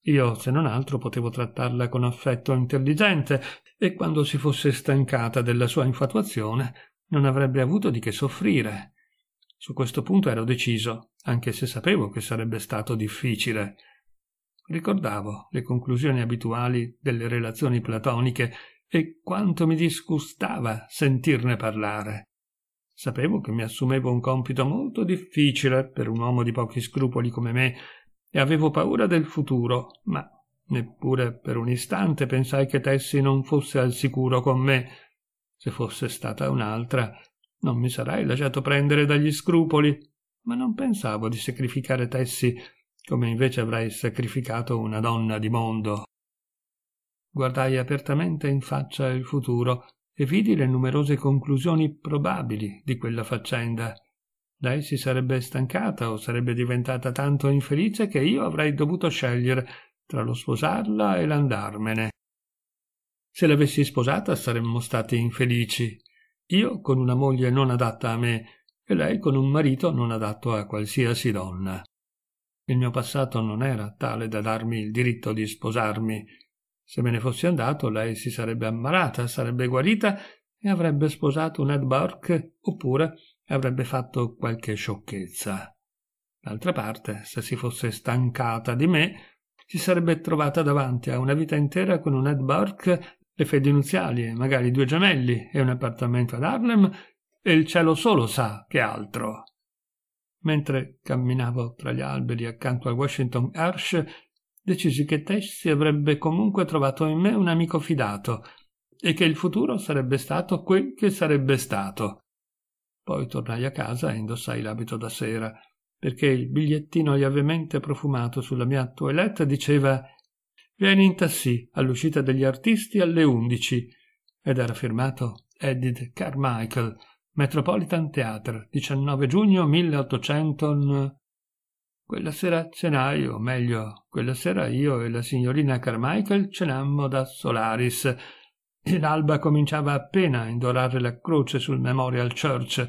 S1: Io, se non altro, potevo trattarla con affetto intelligente e quando si fosse stancata della sua infatuazione non avrebbe avuto di che soffrire. Su questo punto ero deciso, anche se sapevo che sarebbe stato difficile. Ricordavo le conclusioni abituali delle relazioni platoniche e quanto mi disgustava sentirne parlare. Sapevo che mi assumevo un compito molto difficile per un uomo di pochi scrupoli come me e avevo paura del futuro, ma neppure per un istante pensai che Tessi non fosse al sicuro con me. Se fosse stata un'altra, non mi sarei lasciato prendere dagli scrupoli, ma non pensavo di sacrificare Tessi come invece avrei sacrificato una donna di mondo. Guardai apertamente in faccia il futuro e vidi le numerose conclusioni probabili di quella faccenda. Lei si sarebbe stancata o sarebbe diventata tanto infelice che io avrei dovuto scegliere tra lo sposarla e l'andarmene. Se l'avessi sposata saremmo stati infelici, io con una moglie non adatta a me e lei con un marito non adatto a qualsiasi donna. Il mio passato non era tale da darmi il diritto di sposarmi. Se me ne fossi andato, lei si sarebbe ammalata, sarebbe guarita e avrebbe sposato un Ed Burke oppure avrebbe fatto qualche sciocchezza. D'altra parte, se si fosse stancata di me, si sarebbe trovata davanti a una vita intera con un Ed Burke, le fedi nuziali, magari due gemelli e un appartamento ad Harlem, e il cielo solo sa che altro. Mentre camminavo tra gli alberi accanto al Washington Arch, decisi che Tessi avrebbe comunque trovato in me un amico fidato e che il futuro sarebbe stato quel che sarebbe stato. Poi tornai a casa e indossai l'abito da sera, perché il bigliettino lievemente profumato sulla mia toilette diceva Vieni in tassì all'uscita degli artisti alle undici ed era firmato Edith Carmichael, Metropolitan Theatre, 19 giugno 1800. Quella sera cenai, o meglio, quella sera io e la signorina Carmichael cenammo da Solaris. E L'alba cominciava appena a indorare la croce sul Memorial Church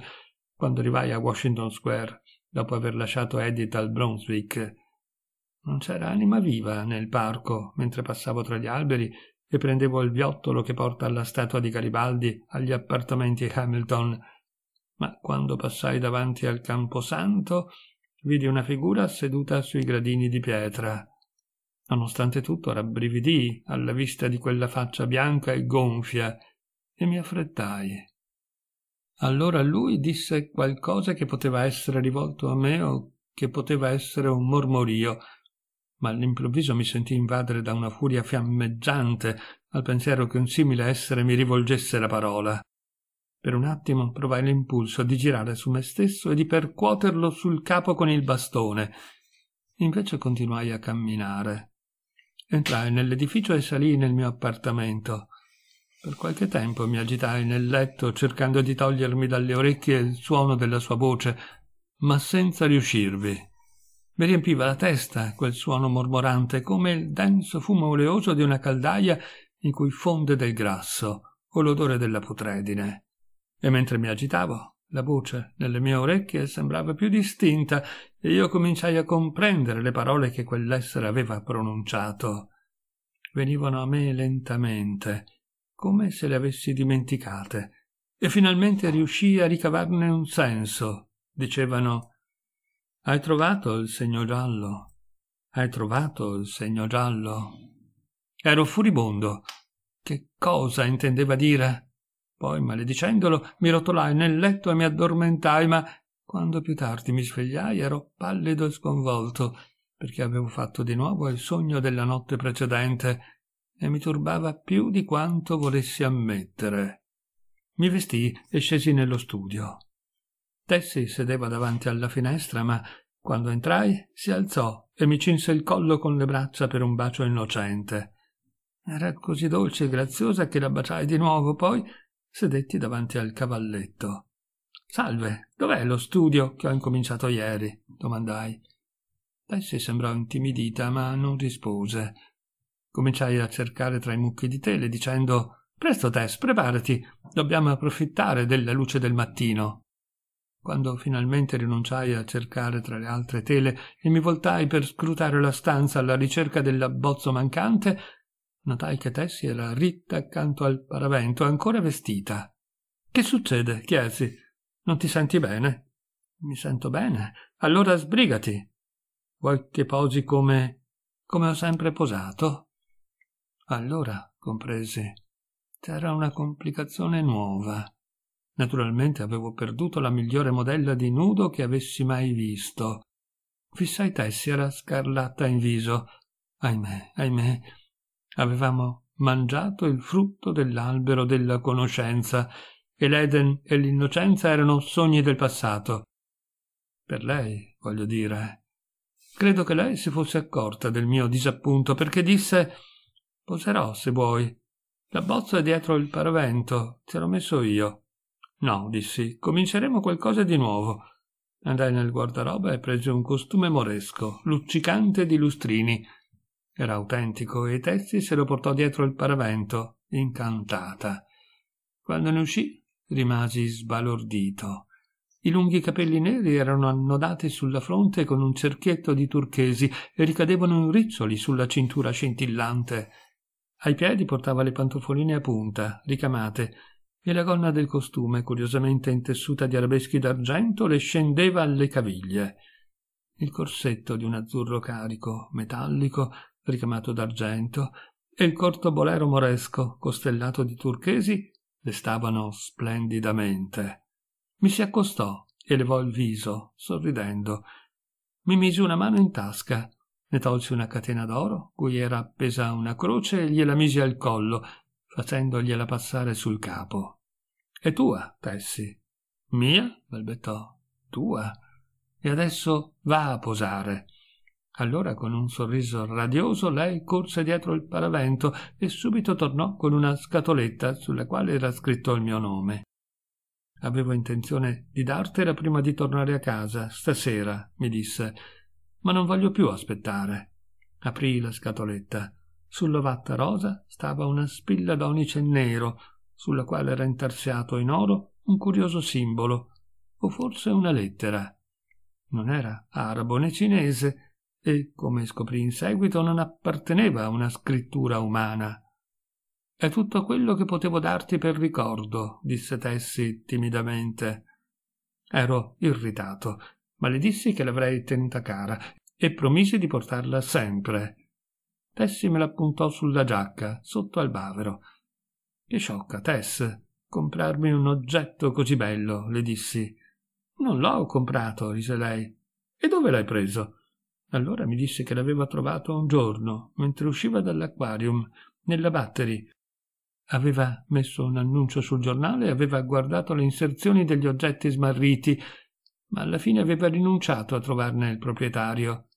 S1: quando arrivai a Washington Square, dopo aver lasciato Edith al Brunswick. Non c'era anima viva nel parco mentre passavo tra gli alberi e prendevo il viottolo che porta alla statua di Garibaldi agli appartamenti Hamilton ma quando passai davanti al camposanto vidi una figura seduta sui gradini di pietra. Nonostante tutto rabbrividii alla vista di quella faccia bianca e gonfia e mi affrettai. Allora lui disse qualcosa che poteva essere rivolto a me o che poteva essere un mormorio, ma all'improvviso mi sentii invadere da una furia fiammeggiante al pensiero che un simile essere mi rivolgesse la parola. Per un attimo provai l'impulso di girare su me stesso e di percuoterlo sul capo con il bastone. Invece continuai a camminare. Entrai nell'edificio e salii nel mio appartamento. Per qualche tempo mi agitai nel letto cercando di togliermi dalle orecchie il suono della sua voce, ma senza riuscirvi. Mi riempiva la testa quel suono mormorante come il denso fumo oleoso di una caldaia in cui fonde del grasso o l'odore della putredine e mentre mi agitavo la voce nelle mie orecchie sembrava più distinta e io cominciai a comprendere le parole che quell'essere aveva pronunciato. Venivano a me lentamente, come se le avessi dimenticate, e finalmente riuscii a ricavarne un senso. Dicevano Hai trovato il segno giallo? Hai trovato il segno giallo? Ero furibondo. Che cosa intendeva dire? Poi, maledicendolo, mi rotolai nel letto e mi addormentai, ma quando più tardi mi svegliai ero pallido e sconvolto, perché avevo fatto di nuovo il sogno della notte precedente e mi turbava più di quanto volessi ammettere. Mi vestii e scesi nello studio. Tessi sedeva davanti alla finestra, ma quando entrai si alzò e mi cinse il collo con le braccia per un bacio innocente. Era così dolce e graziosa che la baciai di nuovo, poi sedetti davanti al cavalletto. Salve, dov'è lo studio che ho incominciato ieri? domandai. Bessie sembrò intimidita, ma non rispose. Cominciai a cercare tra i mucchi di tele, dicendo Presto, Tess, preparati, dobbiamo approfittare della luce del mattino. Quando finalmente rinunciai a cercare tra le altre tele e mi voltai per scrutare la stanza alla ricerca dell'abbozzo mancante, Notai che Tessi era ritta accanto al paravento, ancora vestita. Che succede? chiesi. Non ti senti bene? Mi sento bene. Allora sbrigati. Vuoi che posi come. come ho sempre posato? Allora compresi. C'era una complicazione nuova. Naturalmente avevo perduto la migliore modella di nudo che avessi mai visto. Fissai Tessi, era scarlatta in viso. Ahimè, ahimè, Avevamo mangiato il frutto dell'albero della conoscenza e l'Eden e l'innocenza erano sogni del passato. Per lei, voglio dire. Credo che lei si fosse accorta del mio disappunto perché disse poserò se vuoi. La bozza è dietro il paravento, Te l'ho messo io. No, dissi, cominceremo qualcosa di nuovo. Andai nel guardaroba e presi un costume moresco, luccicante di lustrini, era autentico e Tessi se lo portò dietro il paravento, incantata. Quando ne uscì, rimasi sbalordito. I lunghi capelli neri erano annodati sulla fronte con un cerchietto di turchesi e ricadevano in riccioli sulla cintura scintillante. Ai piedi portava le pantofoline a punta, ricamate, e la gonna del costume, curiosamente intessuta di arabeschi d'argento, le scendeva alle caviglie. Il corsetto di un azzurro carico, metallico, ricamato d'argento, e il corto bolero moresco, costellato di turchesi, le stavano splendidamente. Mi si accostò e levò il viso, sorridendo. Mi mise una mano in tasca, ne tolsi una catena d'oro, cui era appesa una croce, e gliela misi al collo, facendogliela passare sul capo. È tua, Tessi. Mia? balbettò. Tua. E adesso va a posare. Allora con un sorriso radioso lei corse dietro il paravento e subito tornò con una scatoletta sulla quale era scritto il mio nome. Avevo intenzione di dartela prima di tornare a casa, stasera, mi disse, ma non voglio più aspettare. Aprì la scatoletta. vatta rosa stava una spilla d'onice nero, sulla quale era intarsiato in oro un curioso simbolo, o forse una lettera. Non era arabo né cinese, e, come scoprì in seguito, non apparteneva a una scrittura umana. È tutto quello che potevo darti per ricordo, disse Tessi timidamente. Ero irritato, ma le dissi che l'avrei tenuta cara e promisi di portarla sempre. Tessi me l'appuntò sulla giacca, sotto al bavero. Che sciocca, Tess, comprarmi un oggetto così bello, le dissi. Non l'ho comprato, rise lei. E dove l'hai preso? Allora mi disse che l'aveva trovato un giorno, mentre usciva dall'acquarium, nella battery. Aveva messo un annuncio sul giornale e aveva guardato le inserzioni degli oggetti smarriti, ma alla fine aveva rinunciato a trovarne il proprietario.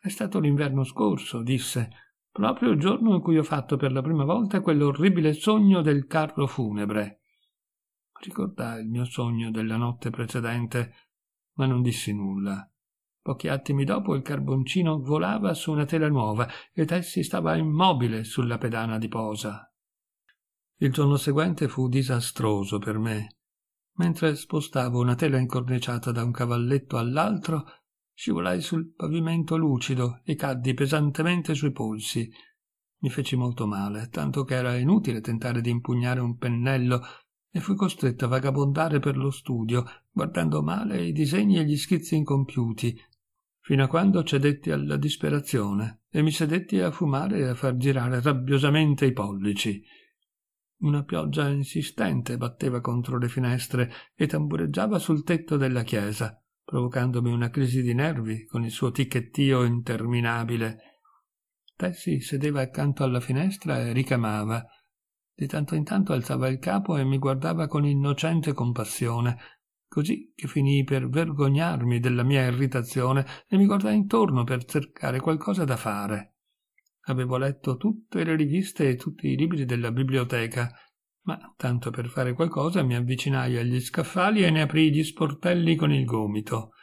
S1: È stato l'inverno scorso, disse, proprio il giorno in cui ho fatto per la prima volta quell'orribile sogno del carro funebre. Ricordai il mio sogno della notte precedente, ma non dissi nulla. Pochi attimi dopo il carboncino volava su una tela nuova e Tessi stava immobile sulla pedana di posa. Il giorno seguente fu disastroso per me. Mentre spostavo una tela incorniciata da un cavalletto all'altro, scivolai sul pavimento lucido e caddi pesantemente sui polsi. Mi feci molto male, tanto che era inutile tentare di impugnare un pennello e fui costretto a vagabondare per lo studio, guardando male i disegni e gli schizzi incompiuti, fino a quando cedetti alla disperazione e mi sedetti a fumare e a far girare rabbiosamente i pollici. Una pioggia insistente batteva contro le finestre e tambureggiava sul tetto della chiesa, provocandomi una crisi di nervi con il suo ticchettio interminabile. Tessi sedeva accanto alla finestra e ricamava. Di tanto in tanto alzava il capo e mi guardava con innocente compassione, così che finii per vergognarmi della mia irritazione e mi guardai intorno per cercare qualcosa da fare. Avevo letto tutte le riviste e tutti i libri della biblioteca, ma tanto per fare qualcosa mi avvicinai agli scaffali e ne aprii gli sportelli con il gomito.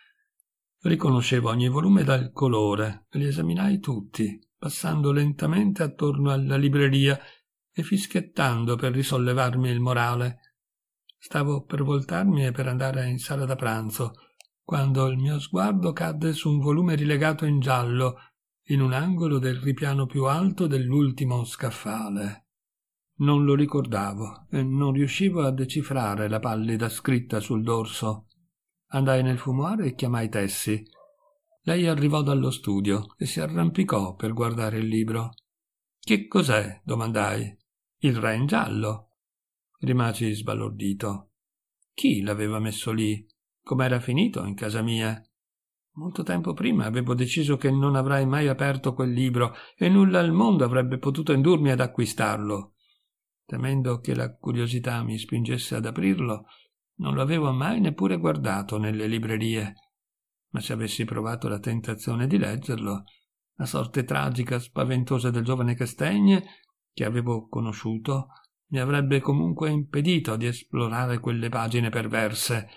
S1: Riconoscevo ogni volume dal colore, li esaminai tutti, passando lentamente attorno alla libreria e fischiettando per risollevarmi il morale. Stavo per voltarmi e per andare in sala da pranzo, quando il mio sguardo cadde su un volume rilegato in giallo, in un angolo del ripiano più alto dell'ultimo scaffale. Non lo ricordavo e non riuscivo a decifrare la pallida scritta sul dorso. Andai nel fumoare e chiamai Tessi. Lei arrivò dallo studio e si arrampicò per guardare il libro. Che cos'è? domandai. Il re in giallo rimasi sbalordito. Chi l'aveva messo lì? Com'era finito in casa mia? Molto tempo prima avevo deciso che non avrei mai aperto quel libro e nulla al mondo avrebbe potuto indurmi ad acquistarlo. Temendo che la curiosità mi spingesse ad aprirlo, non lo avevo mai neppure guardato nelle librerie. Ma se avessi provato la tentazione di leggerlo, la sorte tragica, spaventosa del giovane Castagne, che avevo conosciuto, mi avrebbe comunque impedito di esplorare quelle pagine perverse.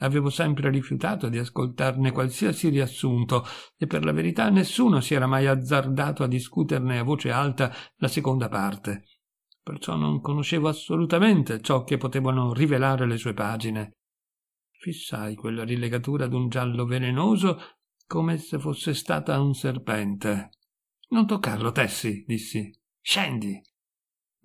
S1: Avevo sempre rifiutato di ascoltarne qualsiasi riassunto e per la verità nessuno si era mai azzardato a discuterne a voce alta la seconda parte. Perciò non conoscevo assolutamente ciò che potevano rivelare le sue pagine. Fissai quella rilegatura d'un giallo velenoso come se fosse stata un serpente. Non toccarlo, Tessi, dissi. Scendi,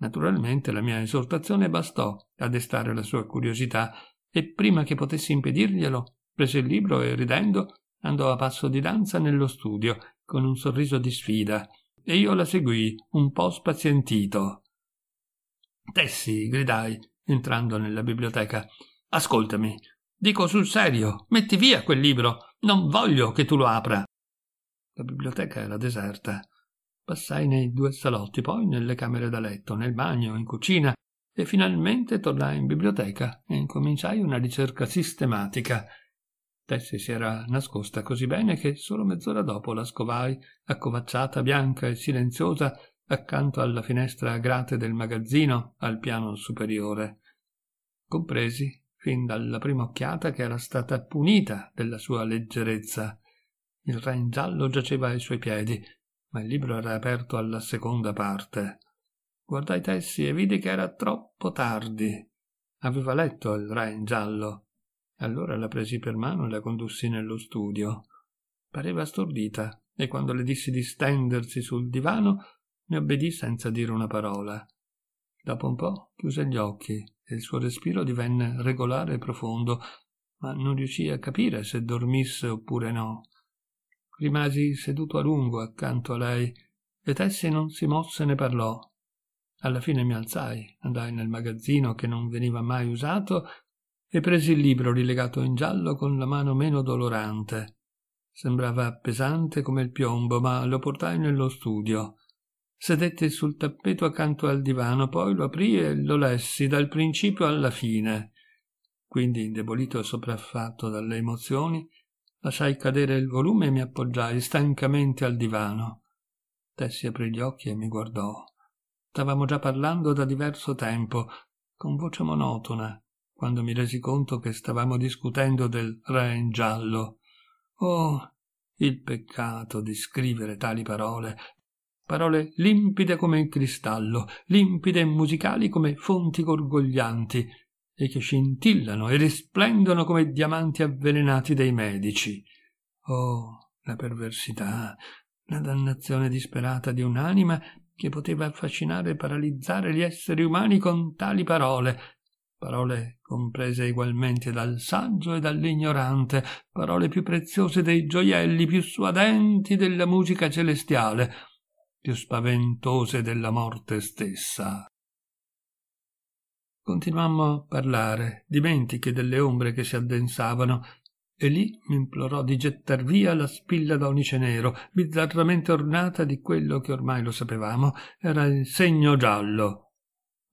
S1: Naturalmente la mia esortazione bastò a destare la sua curiosità e prima che potessi impedirglielo prese il libro e ridendo andò a passo di danza nello studio con un sorriso di sfida e io la seguii un po spazientito. Tessi, gridai, entrando nella biblioteca. Ascoltami, dico sul serio, metti via quel libro, non voglio che tu lo apra. La biblioteca era deserta. Passai nei due salotti, poi nelle camere da letto, nel bagno, in cucina e finalmente tornai in biblioteca e incominciai una ricerca sistematica. Tessi si era nascosta così bene che solo mezz'ora dopo la scovai, accovacciata, bianca e silenziosa, accanto alla finestra a grate del magazzino al piano superiore. Compresi fin dalla prima occhiata che era stata punita della sua leggerezza. Il re in giallo giaceva ai suoi piedi, ma il libro era aperto alla seconda parte. Guardai i Tessi e vidi che era troppo tardi. Aveva letto il re in giallo. Allora la presi per mano e la condussi nello studio. Pareva stordita e quando le dissi di stendersi sul divano ne obbedì senza dire una parola. Dopo un po' chiuse gli occhi e il suo respiro divenne regolare e profondo, ma non riuscii a capire se dormisse oppure no. Rimasi seduto a lungo accanto a lei e tessi non si mosse né parlò. Alla fine mi alzai, andai nel magazzino che non veniva mai usato e presi il libro rilegato in giallo con la mano meno dolorante. Sembrava pesante come il piombo, ma lo portai nello studio. Sedette sul tappeto accanto al divano, poi lo aprì e lo lessi dal principio alla fine. Quindi, indebolito e sopraffatto dalle emozioni, Lasciai cadere il volume e mi appoggiai stancamente al divano. Tessi aprì gli occhi e mi guardò. Stavamo già parlando da diverso tempo, con voce monotona, quando mi resi conto che stavamo discutendo del re in giallo. Oh, il peccato di scrivere tali parole, parole limpide come il cristallo, limpide e musicali come fonti gorgoglianti, e che scintillano e risplendono come diamanti avvelenati dei medici. Oh, la perversità, la dannazione disperata di un'anima che poteva affascinare e paralizzare gli esseri umani con tali parole, parole comprese egualmente dal saggio e dall'ignorante, parole più preziose dei gioielli, più suadenti della musica celestiale, più spaventose della morte stessa. Continuammo a parlare, dimentichi delle ombre che si addensavano, e lì m'implorò di gettar via la spilla da onice nero, bizzarramente ornata di quello che ormai lo sapevamo, era il segno giallo.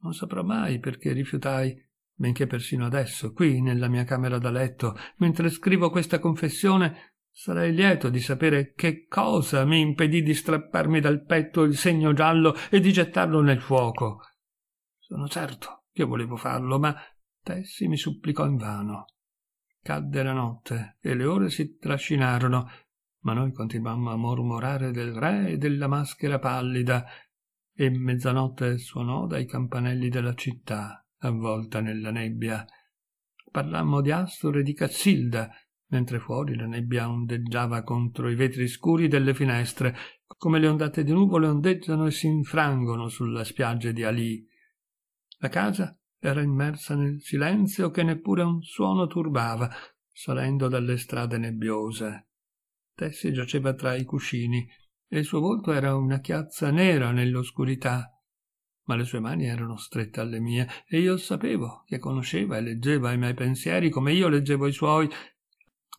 S1: Non saprò mai perché rifiutai, benché persino adesso, qui nella mia camera da letto, mentre scrivo questa confessione, sarei lieto di sapere che cosa mi impedì di strapparmi dal petto il segno giallo e di gettarlo nel fuoco. Sono certo io volevo farlo, ma Tessi mi supplicò in vano. Cadde la notte e le ore si trascinarono, ma noi continuammo a mormorare del re e della maschera pallida, e mezzanotte suonò dai campanelli della città, avvolta nella nebbia. Parlammo di Astor e di Cazzilda, mentre fuori la nebbia ondeggiava contro i vetri scuri delle finestre, come le ondate di nuvole ondeggiano e si infrangono sulla spiaggia di Ali. La casa era immersa nel silenzio che neppure un suono turbava, salendo dalle strade nebbiose. Tessi giaceva tra i cuscini e il suo volto era una chiazza nera nell'oscurità. Ma le sue mani erano strette alle mie e io sapevo che conosceva e leggeva i miei pensieri come io leggevo i suoi,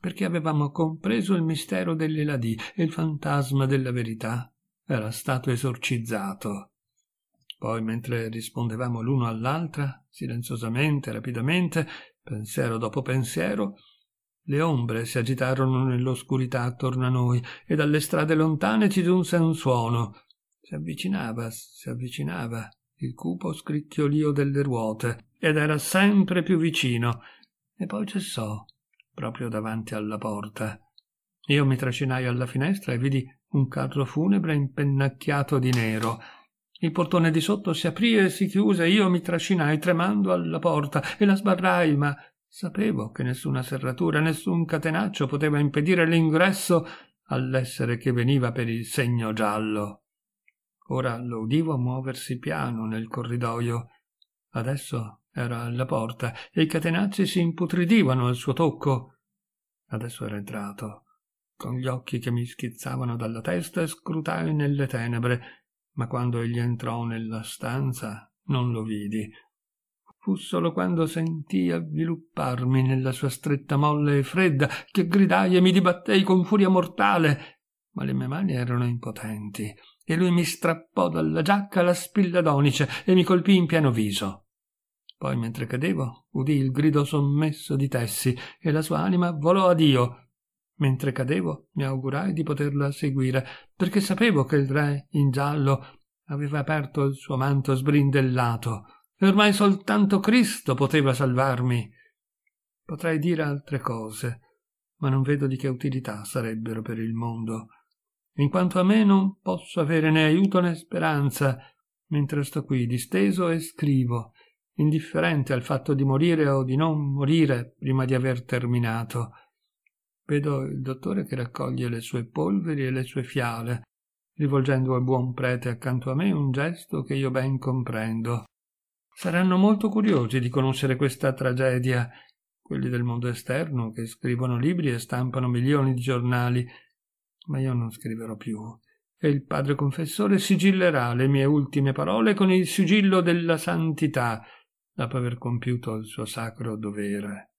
S1: perché avevamo compreso il mistero delle ladì e il fantasma della verità era stato esorcizzato. Poi, mentre rispondevamo l'uno all'altra, silenziosamente, rapidamente, pensiero dopo pensiero, le ombre si agitarono nell'oscurità attorno a noi e dalle strade lontane ci giunse un suono. Si avvicinava, si avvicinava il cupo scricchiolio delle ruote ed era sempre più vicino e poi cessò proprio davanti alla porta. Io mi trascinai alla finestra e vidi un carro funebre impennacchiato di nero il portone di sotto si aprì e si chiuse, io mi trascinai tremando alla porta e la sbarrai, ma sapevo che nessuna serratura, nessun catenaccio poteva impedire l'ingresso all'essere che veniva per il segno giallo. Ora lo udivo muoversi piano nel corridoio. Adesso era alla porta e i catenacci si imputridivano al suo tocco. Adesso era entrato. Con gli occhi che mi schizzavano dalla testa scrutai nelle tenebre ma quando egli entrò nella stanza non lo vidi. Fu solo quando sentii avvilupparmi nella sua stretta molle e fredda che gridai e mi dibattei con furia mortale, ma le mie mani erano impotenti e lui mi strappò dalla giacca la spilla d'onice e mi colpì in pieno viso. Poi, mentre cadevo, udì il grido sommesso di Tessi e la sua anima volò a Dio Mentre cadevo mi augurai di poterla seguire, perché sapevo che il re in giallo aveva aperto il suo manto sbrindellato, e ormai soltanto Cristo poteva salvarmi. Potrei dire altre cose, ma non vedo di che utilità sarebbero per il mondo. In quanto a me non posso avere né aiuto né speranza, mentre sto qui disteso e scrivo, indifferente al fatto di morire o di non morire prima di aver terminato. Vedo il dottore che raccoglie le sue polveri e le sue fiale, rivolgendo al buon prete accanto a me un gesto che io ben comprendo. Saranno molto curiosi di conoscere questa tragedia, quelli del mondo esterno che scrivono libri e stampano milioni di giornali, ma io non scriverò più. E il padre confessore sigillerà le mie ultime parole con il sigillo della santità, dopo aver compiuto il suo sacro dovere.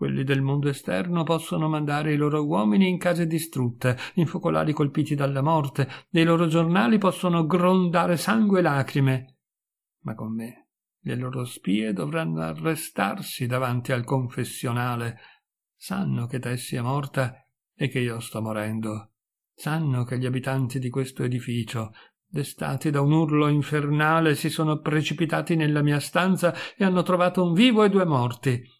S1: Quelli del mondo esterno possono mandare i loro uomini in case distrutte, in focolari colpiti dalla morte, nei loro giornali possono grondare sangue e lacrime. Ma con me le loro spie dovranno arrestarsi davanti al confessionale. Sanno che Tessi è morta e che io sto morendo. Sanno che gli abitanti di questo edificio, destati da un urlo infernale, si sono precipitati nella mia stanza e hanno trovato un vivo e due morti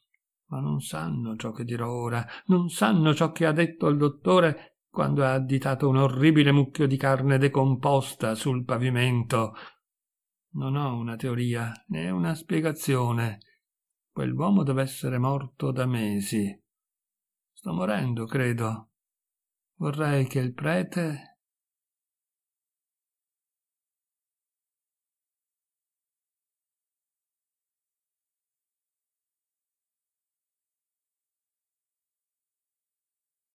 S1: ma non sanno ciò che dirò ora, non sanno ciò che ha detto il dottore quando ha additato un orribile mucchio di carne decomposta sul pavimento. Non ho una teoria né una spiegazione. Quell'uomo deve essere morto da mesi. Sto morendo, credo. Vorrei che il prete